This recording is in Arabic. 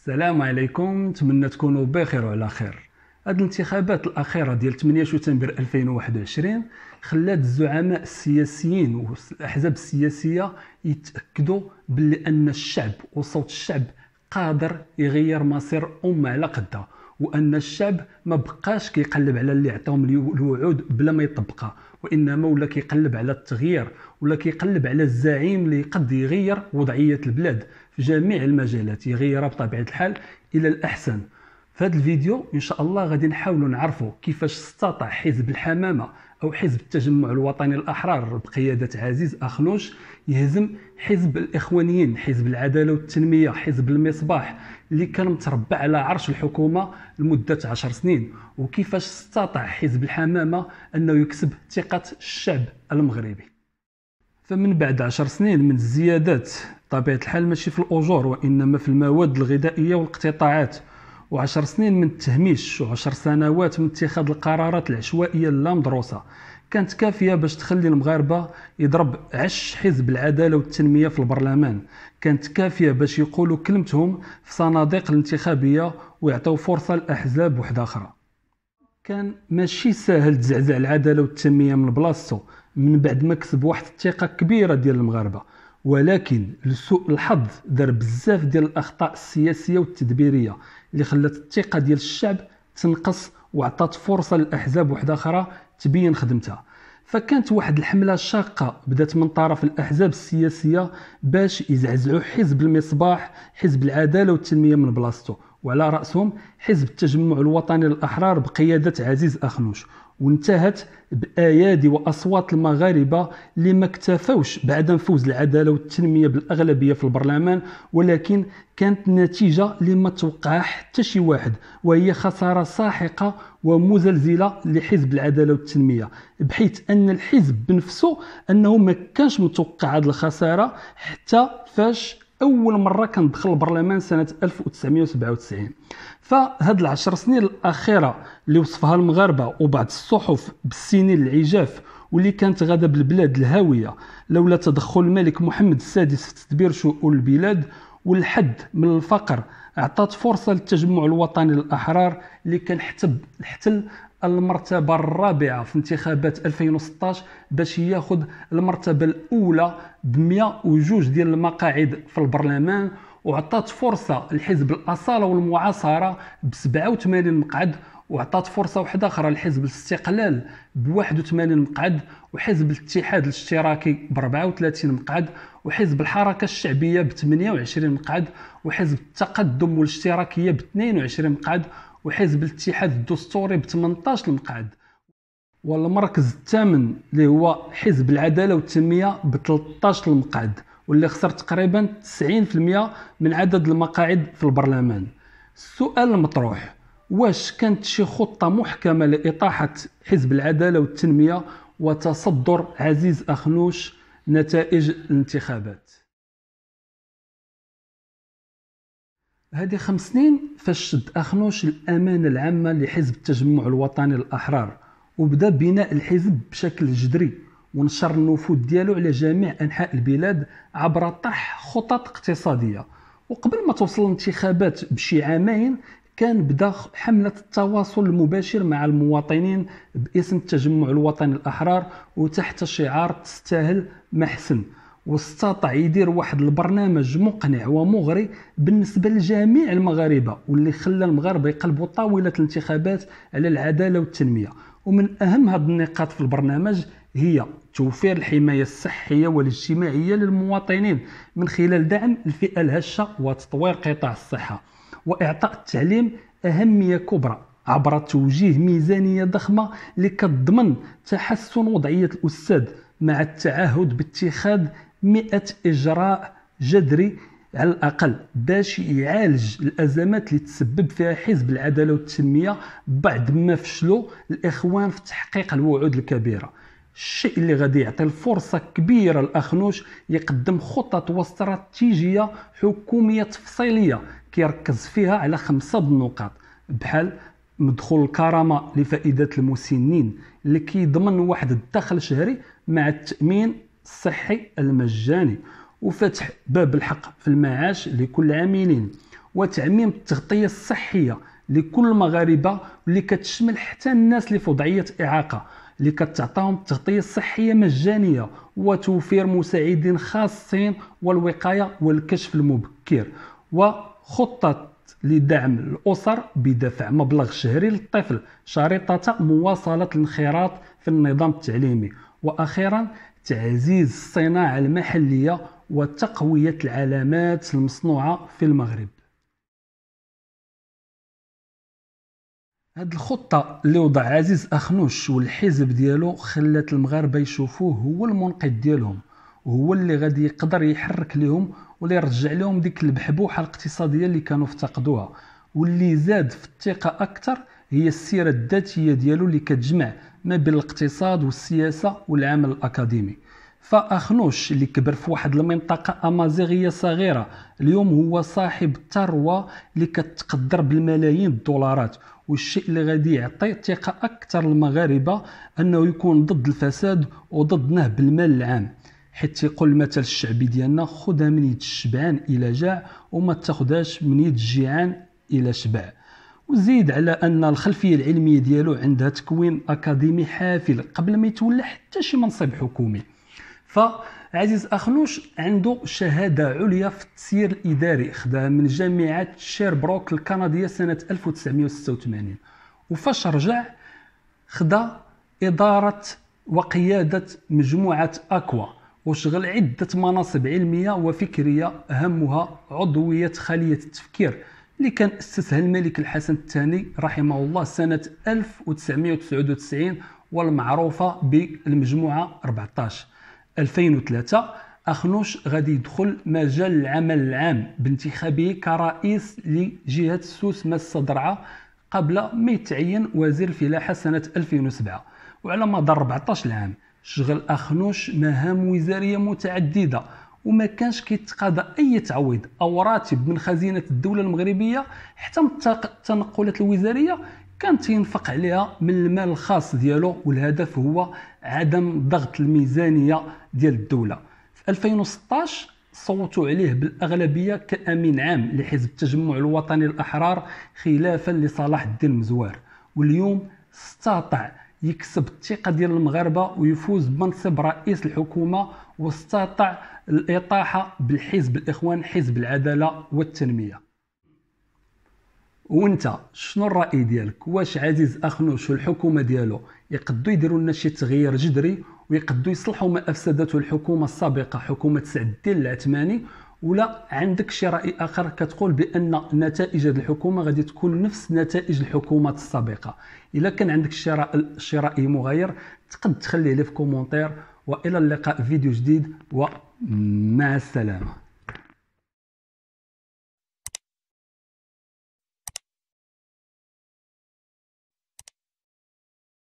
السلام عليكم نتمنى تكونوا بخير وعلى خير هاد الانتخابات الاخيره ديال 8 شتنبر 2021 خلات الزعماء السياسيين والاحزاب السياسيه يتاكدوا بلي ان الشعب وصوت الشعب قادر يغير مصير امه على قدها وان الشعب ما بقاش كيقلب على اللي عطاهم الوعود بلا ما يطبقها وانما ولا كيقلب على التغيير ولا كيقلب على الزعيم اللي قد يغير وضعيه البلاد جميع المجالات يغيرها بطبيعه الحال الى الاحسن في هذا الفيديو ان شاء الله غادي نحاولوا نعرفوا كيفاش استطاع حزب الحمامه او حزب التجمع الوطني الاحرار بقياده عزيز اخنوش يهزم حزب الاخوانيين حزب العداله والتنميه حزب المصباح اللي كان متربع على عرش الحكومه لمده عشر سنين وكيفاش استطاع حزب الحمامه انه يكسب ثقه الشعب المغربي فمن بعد عشر سنين من الزيادات طبيعة الحال ماشي في الأجور وإنما في المواد الغذائية والاقتطاعات وعشر سنين من التهميش وعشر سنوات من اتخاذ القرارات العشوائية اللامدروسة مدروسة كانت كافية باش تخلي المغاربة يضرب عش حزب العدالة والتنمية في البرلمان كانت كافية باش يقولوا كلمتهم في صناديق الانتخابية ويعطوا فرصة لأحزاب وحدة أخرى كان ماشي ساهل تزعزع العدالة والتنمية من بلاصتو من بعد ما كسب واحد الثقه كبيره ديال المغاربه ولكن لسوء الحظ دار بزاف ديال الاخطاء السياسيه والتدبيريه اللي خلات الثقه ديال الشعب تنقص وعطات فرصه للاحزاب واحده اخرى تبين خدمتها فكانت واحد الحمله شاقه بدات من طرف الاحزاب السياسيه باش يزعزعوا حزب المصباح حزب العداله والتنميه من بلاصتو وعلى راسهم حزب التجمع الوطني للاحرار بقياده عزيز اخنوش وانتهت بأيادي وأصوات المغاربة اللي ما اكتفوش بعدم فوز العدالة والتنمية بالأغلبية في البرلمان ولكن كانت نتيجة اللي ما توقعها حتى شي واحد وهي خسارة ساحقة ومزلزلة لحزب العدالة والتنمية بحيث أن الحزب بنفسه أنه ما كانش متوقع هذه الخسارة حتى فاش اول مره كندخل البرلمان سنه 1997 فهاد العشر سنين الاخيره اللي وصفها المغاربه وبعض الصحف بالسنين العجاف واللي كانت غادا بالبلاد الهاويه لولا تدخل الملك محمد السادس في تدبير شؤون البلاد والحد من الفقر عطات فرصه للتجمع الوطني الاحرار اللي كان حتب المرتبة الرابعة في انتخابات 2016 باش ياخذ المرتبة الأولى ب 102 ديال المقاعد في البرلمان وعطات فرصة لحزب الأصالة والمعاصرة ب 87 مقعد وعطات فرصة واحدة أخرى لحزب الاستقلال ب 81 مقعد وحزب الاتحاد الاشتراكي ب 34 مقعد وحزب الحركة الشعبية ب 28 مقعد وحزب التقدم والاشتراكية ب 22 مقعد وحزب الاتحاد الدستوري ب 18 المقعد والمركز الثامن اللي هو حزب العداله والتنميه ب 13 المقعد واللي خسر تقريبا 90% من عدد المقاعد في البرلمان السؤال المطروح واش كانت شي خطه محكمه لاطاحه حزب العداله والتنميه وتصدر عزيز اخنوش نتائج الانتخابات هذه خمس سنين فاش شد اخنوش الامانه العامه لحزب التجمع الوطني الاحرار وبدا بناء الحزب بشكل جذري ونشر النفوذ ديالو على جميع انحاء البلاد عبر طرح خطط اقتصاديه وقبل ما توصل الانتخابات بشي عامين كان بدا حمله التواصل المباشر مع المواطنين باسم التجمع الوطني الاحرار وتحت شعار تستاهل محسن واستطاع يدير واحد البرنامج مقنع ومغري بالنسبه لجميع المغاربه واللي خلى المغاربه يقلبوا طاوله الانتخابات على العداله والتنميه ومن اهم هذه النقاط في البرنامج هي توفير الحمايه الصحيه والاجتماعيه للمواطنين من خلال دعم الفئه الهشه وتطوير قطاع الصحه واعطاء التعليم اهميه كبرى عبر توجيه ميزانيه ضخمه لكتضمن تحسن وضعيه الاستاذ مع التعهد باتخاذ 100 اجراء جذري على الاقل باش يعالج الازمات اللي تسبب فيها حزب العداله والتنميه بعد ما فشلوا الاخوان في تحقيق الوعود الكبيره الشيء اللي غادي يعطي الفرصه كبيره لاخنوش يقدم خطط واستراتيجيه حكوميه تفصيليه كيركز فيها على خمسه النقاط بحال مدخول الكرامه لفائده المسنين اللي كيضمن واحد الدخل شهري مع التامين الصحي المجاني وفتح باب الحق في المعاش لكل العاملين وتعميم التغطية الصحية لكل المغاربة اللي كتشمل حتى الناس اللي في وضعية إعاقة اللي كتعطاهم التغطية الصحية مجانية وتوفير مساعدين خاصين والوقاية والكشف المبكر وخطة لدعم الأسر بدفع مبلغ شهري للطفل شريطة مواصلة الانخراط في النظام التعليمي وأخيرا تعزيز الصناعة المحلية وتقوية العلامات المصنوعة في المغرب هاد الخطة اللي وضع عزيز أخنوش والحزب ديالو خلات المغاربة يشوفوه هو المنقذ ديالهم وهو اللي غادي يقدر يحرك لهم واللي يرجع لهم ديك البحبوحة الاقتصادية اللي كانوا افتقدوها واللي زاد في الثقة أكثر هي السيرة الذاتية ديالو اللي كتجمع ما بين الاقتصاد والسياسه والعمل الاكاديمي فاخنوش اللي كبر في واحد المنطقه امازيغيه صغيره اليوم هو صاحب ثروه اللي كتقدر بالملايين الدولارات والشيء اللي غادي يعطي ثقه اكثر للمغاربه انه يكون ضد الفساد وضد نهب المال العام حيت تيقول المثل الشعبي ديالنا خذها من يد الشبعان الى جاع وما تاخذهاش من يد الجيعان الى شبع وزيد على ان الخلفيه العلميه ديالو عندها تكوين اكاديمي حافل قبل ما يتولى حتى شي منصب حكومي فعزيز اخنوش عنده شهاده عليا في التسيير الاداري خداها من جامعه شيربروك الكنديه سنه 1986 وفاش رجع خدا اداره وقياده مجموعه اكوا وشغل عده مناصب علميه وفكريه اهمها عضويه خليه التفكير اللي كان أسسها الملك الحسن الثاني رحمه الله سنة 1999 والمعروفة بالمجموعة 14 2003 أخنوش غادي يدخل مجال العمل العام بانتخابه كرئيس لجهة سوس مس الصدرعة قبل ما يتعين وزير الفلاحة سنة 2007 وعلى مدار 14 عام شغل أخنوش مهام وزارية متعددة وما كانش كيتقاضى اي تعويض او راتب من خزينه الدوله المغربيه حتى التنقلات الوزاريه كان تينفق عليها من المال الخاص ديالو والهدف هو عدم ضغط الميزانيه ديال الدوله في 2016 صوتوا عليه بالاغلبيه كامين عام لحزب التجمع الوطني الاحرار خلافا لصلاح الدين مزوار واليوم استطاع يكسب الثقة ديال المغاربة ويفوز بمنصب رئيس الحكومة واستطاع الإطاحة بالحزب الإخوان حزب العدالة والتنمية وانت شنو الرأي ديالك واش عزيز أخنوش والحكومة ديالو يقدو يديروا لنا شي تغيير جذري ويقدو يصلحوا ما أفسدته الحكومة السابقة حكومة سعد الدين العثماني ولا عندك شي راي اخر كتقول بان نتائج الحكومه غادي تكون نفس نتائج الحكومات السابقه الا كان عندك شي راي مغاير تقد تخليه لي في كومونتير والى اللقاء فيديو جديد ومع السلامه